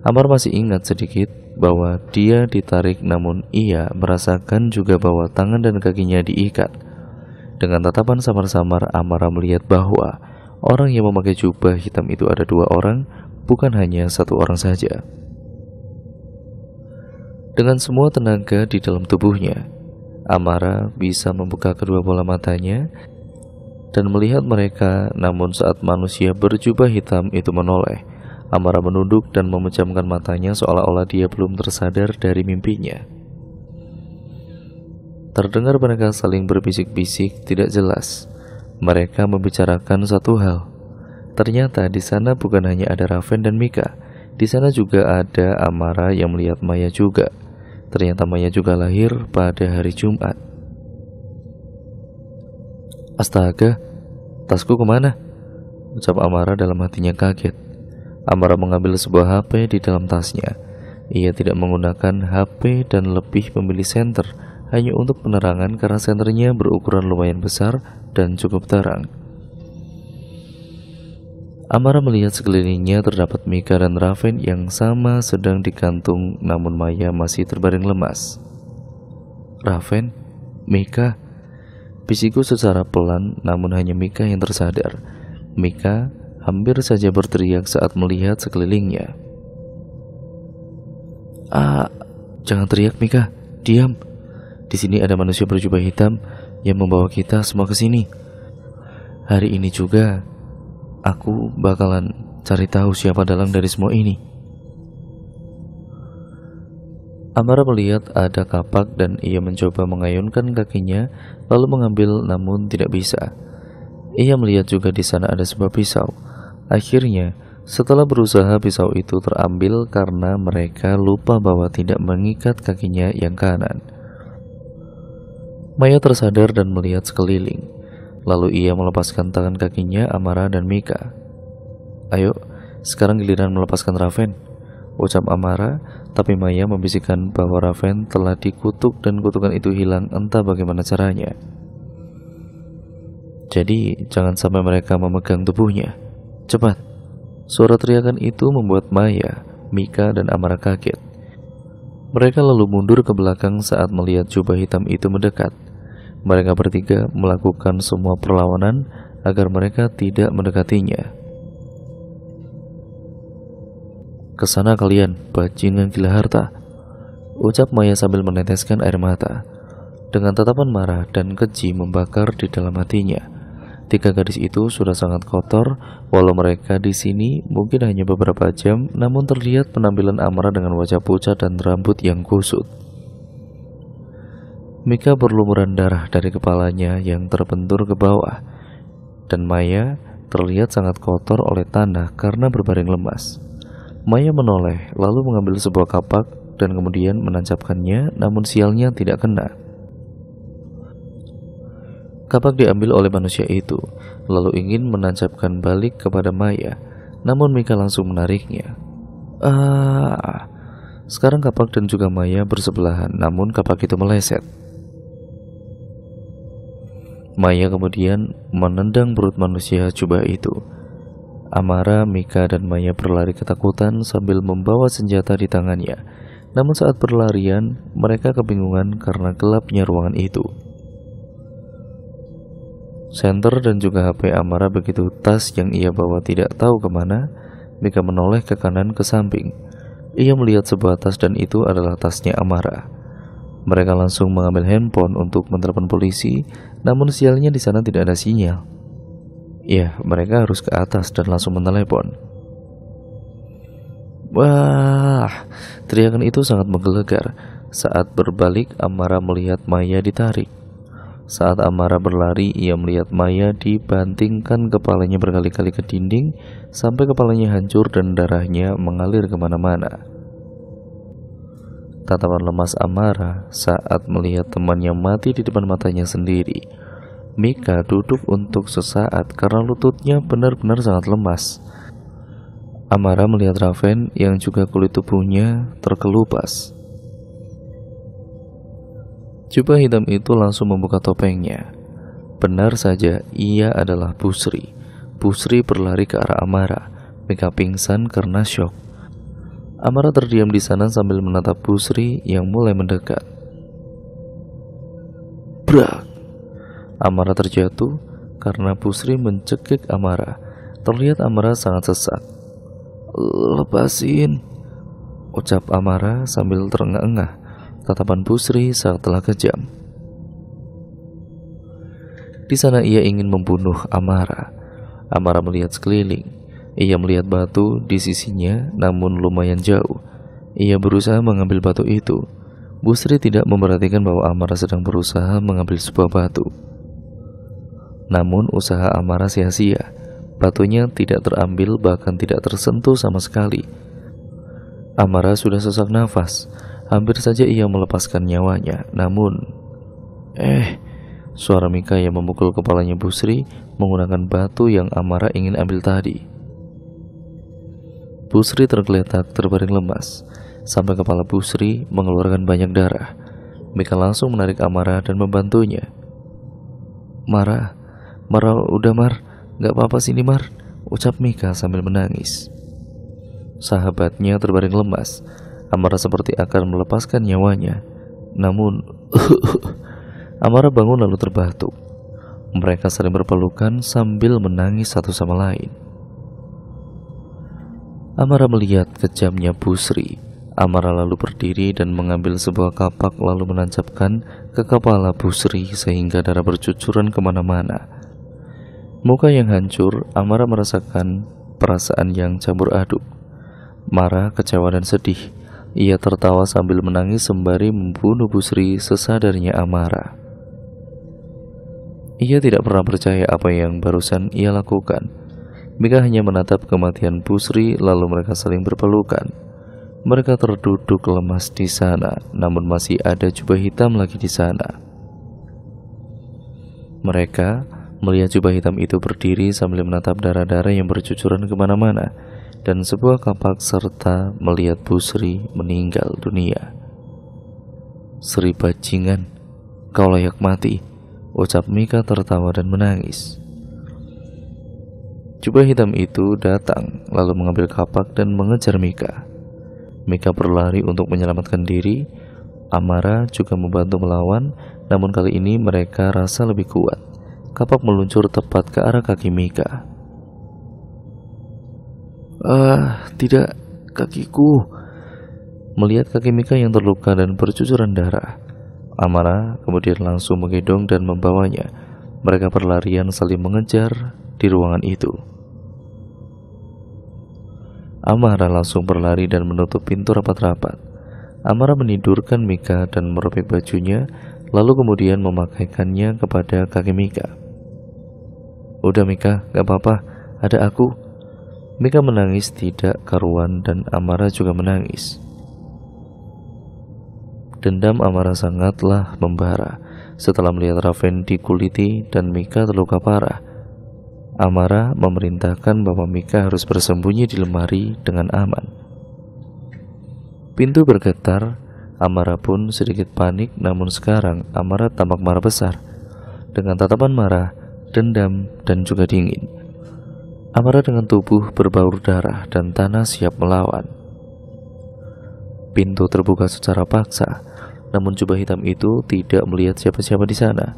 Amar masih ingat sedikit bahwa dia ditarik namun ia merasakan juga bahwa tangan dan kakinya diikat. Dengan tatapan samar-samar, Amara melihat bahwa orang yang memakai jubah hitam itu ada dua orang, bukan hanya satu orang saja. Dengan semua tenaga di dalam tubuhnya, Amara bisa membuka kedua bola matanya dan melihat mereka. Namun, saat manusia berjubah hitam itu menoleh, Amara menunduk dan memejamkan matanya seolah-olah dia belum tersadar dari mimpinya. Terdengar mereka saling berbisik-bisik tidak jelas. Mereka membicarakan satu hal. Ternyata di sana bukan hanya ada Raven dan Mika. Di sana juga ada Amara yang melihat Maya juga. Ternyata Maya juga lahir pada hari Jumat. Astaga, tasku kemana? Ucap Amara dalam hatinya kaget. Amara mengambil sebuah HP di dalam tasnya. Ia tidak menggunakan HP dan lebih memilih senter hanya untuk penerangan karena senternya berukuran lumayan besar dan cukup terang. Amara melihat sekelilingnya terdapat Mika dan Raven yang sama sedang digantung namun Maya masih terbaring lemas. Raven, Mika, bisiku secara pelan namun hanya Mika yang tersadar. Mika hampir saja berteriak saat melihat sekelilingnya. Ah, jangan teriak Mika, diam. Di sini ada manusia berjubah hitam yang membawa kita semua ke sini. Hari ini juga aku bakalan cari tahu siapa dalang dari semua ini. Amara melihat ada kapak dan ia mencoba mengayunkan kakinya lalu mengambil namun tidak bisa. Ia melihat juga di sana ada sebuah pisau. Akhirnya, setelah berusaha pisau itu terambil karena mereka lupa bahwa tidak mengikat kakinya yang kanan. Maya tersadar dan melihat sekeliling. Lalu ia melepaskan tangan kakinya Amara dan Mika. Ayo, sekarang giliran melepaskan Raven. Ucap Amara, tapi Maya membisikkan bahwa Raven telah dikutuk dan kutukan itu hilang entah bagaimana caranya. Jadi, jangan sampai mereka memegang tubuhnya. Cepat. Suara teriakan itu membuat Maya, Mika, dan Amara kaget. Mereka lalu mundur ke belakang saat melihat jubah hitam itu mendekat. Mereka bertiga melakukan semua perlawanan agar mereka tidak mendekatinya. Kesana kalian, bajingan gila harta. Ucap Maya sambil meneteskan air mata. Dengan tatapan marah dan keji membakar di dalam hatinya. Tiga gadis itu sudah sangat kotor, walau mereka di sini mungkin hanya beberapa jam, namun terlihat penampilan Amara dengan wajah pucat dan rambut yang kusut. Mika berlumuran darah dari kepalanya yang terbentur ke bawah, dan Maya terlihat sangat kotor oleh tanah karena berbaring lemas. Maya menoleh, lalu mengambil sebuah kapak dan kemudian menancapkannya, namun sialnya tidak kena. Kapak diambil oleh manusia itu, lalu ingin menancapkan balik kepada Maya, namun Mika langsung menariknya. Ah, sekarang kapak dan juga Maya bersebelahan, namun kapak itu meleset. Maya kemudian menendang perut manusia coba itu. Amara, Mika, dan Maya berlari ketakutan sambil membawa senjata di tangannya. Namun saat berlarian, mereka kebingungan karena gelapnya ruangan itu. Senter dan juga HP Amara begitu tas yang ia bawa tidak tahu kemana, Mika menoleh ke kanan ke samping. Ia melihat sebuah tas dan itu adalah tasnya Amara. Mereka langsung mengambil handphone untuk menelepon polisi, namun sialnya di sana tidak ada sinyal. Ya, mereka harus ke atas dan langsung menelepon. Wah, teriakan itu sangat menggelegar. Saat berbalik, Amara melihat Maya ditarik. Saat Amara berlari, ia melihat Maya dibantingkan kepalanya berkali-kali ke dinding sampai kepalanya hancur dan darahnya mengalir kemana-mana. Tatapan lemas Amara saat melihat temannya mati di depan matanya sendiri. Mika duduk untuk sesaat karena lututnya benar-benar sangat lemas. Amara melihat Raven yang juga kulit tubuhnya terkelupas. Jubah hitam itu langsung membuka topengnya. Benar saja, ia adalah Busri. Busri berlari ke arah Amara. Mika pingsan karena syok. Amara terdiam di sana sambil menatap Busri yang mulai mendekat. Brak! Amara terjatuh karena Busri mencekik Amara. Terlihat Amara sangat sesak. Lepasin! Ucap Amara sambil terengah-engah. Tatapan Busri sangatlah kejam. Di sana ia ingin membunuh Amara. Amara melihat sekeliling. Ia melihat batu di sisinya namun lumayan jauh. Ia berusaha mengambil batu itu. Busri tidak memperhatikan bahwa Amara sedang berusaha mengambil sebuah batu. Namun usaha Amara sia-sia. Batunya tidak terambil bahkan tidak tersentuh sama sekali. Amara sudah sesak nafas. Hampir saja ia melepaskan nyawanya, namun... Eh, suara Mika yang memukul kepalanya Busri menggunakan batu yang Amara ingin ambil tadi. Busri tergeletak terbaring lemas, sampai kepala Busri mengeluarkan banyak darah. Mika langsung menarik Amara dan membantunya. Mara, Mara udah Mar, gak apa-apa sini Mar, ucap Mika sambil menangis. Sahabatnya terbaring lemas, Amara seperti akan melepaskan nyawanya. Namun, <laughs> Amara bangun lalu terbatuk. Mereka saling berpelukan sambil menangis satu sama lain. Amara melihat kejamnya Busri. Amara lalu berdiri dan mengambil sebuah kapak lalu menancapkan ke kepala Busri sehingga darah bercucuran kemana-mana. Muka yang hancur, Amara merasakan perasaan yang campur aduk. Marah, kecewa, dan sedih. Ia tertawa sambil menangis sembari membunuh Busri sesadarnya amarah. Ia tidak pernah percaya apa yang barusan ia lakukan. Mika hanya menatap kematian Busri lalu mereka saling berpelukan. Mereka terduduk lemas di sana, namun masih ada jubah hitam lagi di sana. Mereka melihat jubah hitam itu berdiri sambil menatap darah-darah yang bercucuran kemana-mana dan sebuah kapak serta melihat Busri meninggal dunia. Sri bajingan, kau layak mati, ucap Mika tertawa dan menangis. Jubah hitam itu datang lalu mengambil kapak dan mengejar Mika. Mika berlari untuk menyelamatkan diri. Amara juga membantu melawan, namun kali ini mereka rasa lebih kuat. Kapak meluncur tepat ke arah kaki Mika. Ah, tidak, kakiku. Melihat kaki Mika yang terluka dan bercucuran darah, Amara kemudian langsung menggendong dan membawanya. Mereka berlarian saling mengejar di ruangan itu. Amara langsung berlari dan menutup pintu rapat-rapat. Amara menidurkan Mika dan merobek bajunya, lalu kemudian memakaikannya kepada kaki Mika. Udah Mika, gak apa-apa, ada aku, Mika menangis tidak karuan dan Amara juga menangis. Dendam Amara sangatlah membara setelah melihat Raven dikuliti dan Mika terluka parah. Amara memerintahkan bahwa Mika harus bersembunyi di lemari dengan aman. Pintu bergetar, Amara pun sedikit panik namun sekarang Amara tampak marah besar dengan tatapan marah, dendam, dan juga dingin. Amara dengan tubuh berbaur darah dan tanah siap melawan. Pintu terbuka secara paksa, namun jubah hitam itu tidak melihat siapa-siapa di sana.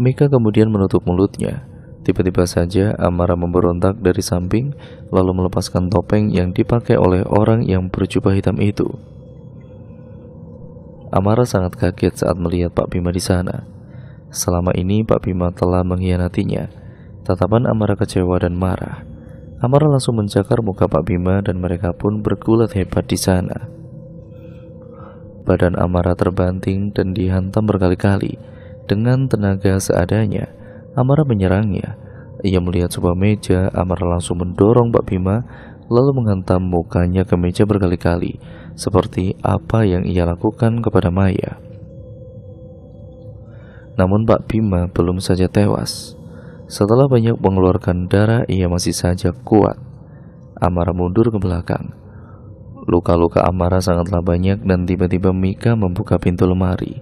Mika kemudian menutup mulutnya. Tiba-tiba saja Amara memberontak dari samping lalu melepaskan topeng yang dipakai oleh orang yang berjubah hitam itu. Amara sangat kaget saat melihat Pak Bima di sana. Selama ini Pak Bima telah mengkhianatinya Tatapan Amara kecewa dan marah. Amara langsung mencakar muka Pak Bima dan mereka pun bergulat hebat di sana. Badan Amara terbanting dan dihantam berkali-kali. Dengan tenaga seadanya, Amara menyerangnya. Ia melihat sebuah meja, Amara langsung mendorong Pak Bima lalu menghantam mukanya ke meja berkali-kali seperti apa yang ia lakukan kepada Maya. Namun Pak Bima belum saja tewas. Setelah banyak mengeluarkan darah, ia masih saja kuat. Amara mundur ke belakang. Luka-luka Amara sangatlah banyak dan tiba-tiba Mika membuka pintu lemari.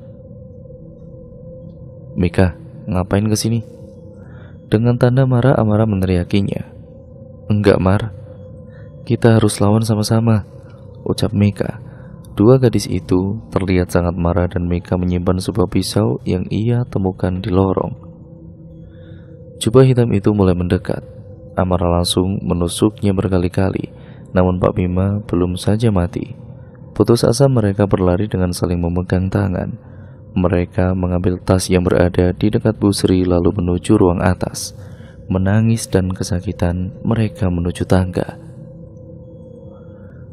Mika, ngapain ke sini? Dengan tanda marah, Amara meneriakinya. Enggak, Mar. Kita harus lawan sama-sama, ucap Mika. Dua gadis itu terlihat sangat marah dan Mika menyimpan sebuah pisau yang ia temukan di lorong. Jubah hitam itu mulai mendekat. Amara langsung menusuknya berkali-kali, namun Pak Bima belum saja mati. Putus asa mereka berlari dengan saling memegang tangan. Mereka mengambil tas yang berada di dekat Busri lalu menuju ruang atas. Menangis dan kesakitan, mereka menuju tangga.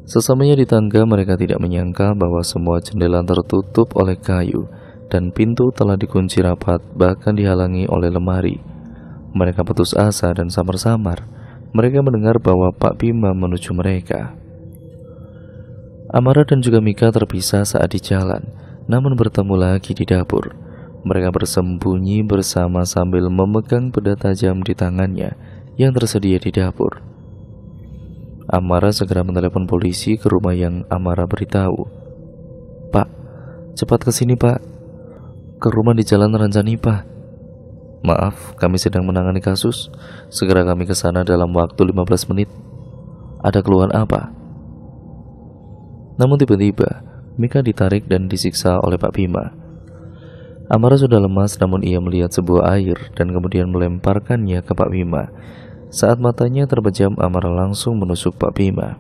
Sesamanya di tangga, mereka tidak menyangka bahwa semua jendela tertutup oleh kayu dan pintu telah dikunci rapat, bahkan dihalangi oleh lemari. Mereka putus asa dan samar-samar. Mereka mendengar bahwa Pak Bima menuju mereka. Amara dan juga Mika terpisah saat di jalan, namun bertemu lagi di dapur. Mereka bersembunyi bersama sambil memegang benda tajam di tangannya yang tersedia di dapur. Amara segera menelepon polisi ke rumah yang Amara beritahu. Pak, cepat ke sini pak. Ke rumah di jalan Ranjani Pak. Maaf, kami sedang menangani kasus. Segera kami ke sana dalam waktu 15 menit. Ada keluhan apa? Namun tiba-tiba, Mika ditarik dan disiksa oleh Pak Bima. Amara sudah lemas namun ia melihat sebuah air dan kemudian melemparkannya ke Pak Bima. Saat matanya terpejam, Amara langsung menusuk Pak Bima.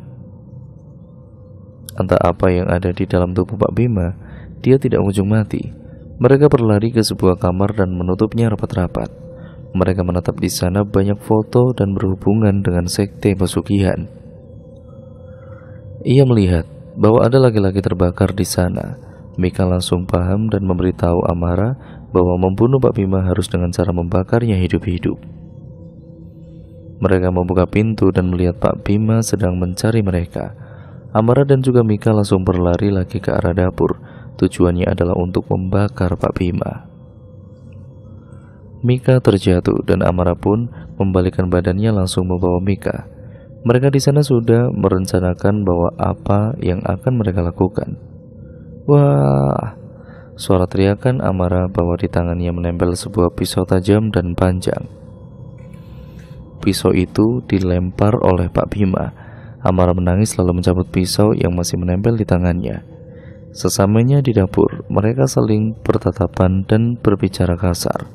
Entah apa yang ada di dalam tubuh Pak Bima, dia tidak ujung mati. Mereka berlari ke sebuah kamar dan menutupnya rapat-rapat. Mereka menatap di sana banyak foto dan berhubungan dengan sekte pesugihan. Ia melihat bahwa ada laki-laki terbakar di sana. Mika langsung paham dan memberitahu Amara bahwa membunuh Pak Bima harus dengan cara membakarnya hidup-hidup. Mereka membuka pintu dan melihat Pak Bima sedang mencari mereka. Amara dan juga Mika langsung berlari lagi ke arah dapur Tujuannya adalah untuk membakar Pak Bima. Mika terjatuh dan Amara pun membalikkan badannya langsung membawa Mika. Mereka di sana sudah merencanakan bahwa apa yang akan mereka lakukan. Wah, suara teriakan Amara bahwa di tangannya menempel sebuah pisau tajam dan panjang. Pisau itu dilempar oleh Pak Bima. Amara menangis lalu mencabut pisau yang masih menempel di tangannya. Sesamanya di dapur, mereka saling bertatapan dan berbicara kasar.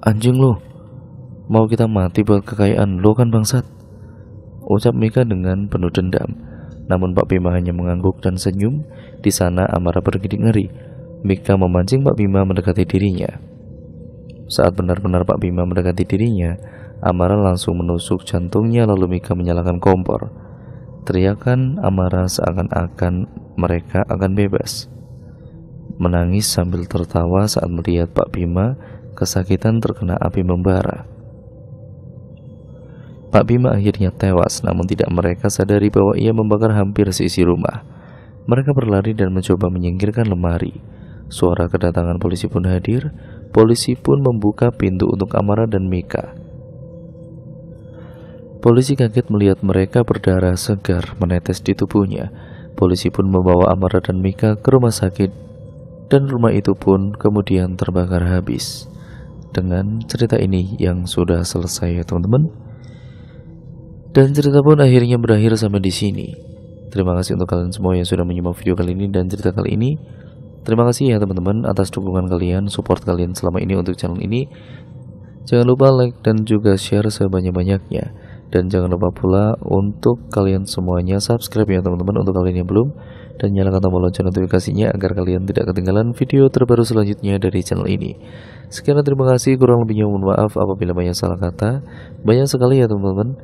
Anjing lo, mau kita mati buat kekayaan lo kan bangsat? Ucap Mika dengan penuh dendam. Namun Pak Bima hanya mengangguk dan senyum. Di sana Amara bergidik ngeri. Mika memancing Pak Bima mendekati dirinya. Saat benar-benar Pak Bima mendekati dirinya, Amara langsung menusuk jantungnya lalu Mika menyalakan kompor. Teriakan amarah seakan-akan mereka akan bebas. Menangis sambil tertawa saat melihat Pak Bima kesakitan terkena api membara. Pak Bima akhirnya tewas, namun tidak mereka sadari bahwa ia membakar hampir seisi rumah. Mereka berlari dan mencoba menyingkirkan lemari. Suara kedatangan polisi pun hadir. Polisi pun membuka pintu untuk Amara dan Mika. Polisi kaget melihat mereka berdarah segar menetes di tubuhnya. Polisi pun membawa Amara dan Mika ke rumah sakit dan rumah itu pun kemudian terbakar habis. Dengan cerita ini yang sudah selesai ya teman-teman. Dan cerita pun akhirnya berakhir sampai di sini. Terima kasih untuk kalian semua yang sudah menyimak video kali ini dan cerita kali ini. Terima kasih ya teman-teman atas dukungan kalian, support kalian selama ini untuk channel ini. Jangan lupa like dan juga share sebanyak-banyaknya dan jangan lupa pula untuk kalian semuanya subscribe ya teman-teman untuk kalian yang belum dan nyalakan tombol lonceng notifikasinya agar kalian tidak ketinggalan video terbaru selanjutnya dari channel ini. Sekian terima kasih, kurang lebihnya mohon maaf apabila banyak salah kata. Banyak sekali ya teman-teman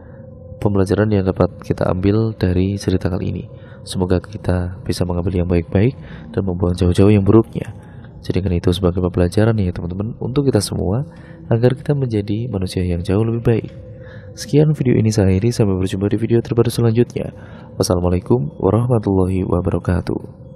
pembelajaran yang dapat kita ambil dari cerita kali ini. Semoga kita bisa mengambil yang baik-baik dan membuang jauh-jauh yang buruknya. Jadikan itu sebagai pembelajaran ya teman-teman untuk kita semua agar kita menjadi manusia yang jauh lebih baik. Sekian video ini saya akhiri, sampai berjumpa di video terbaru selanjutnya. Wassalamualaikum warahmatullahi wabarakatuh.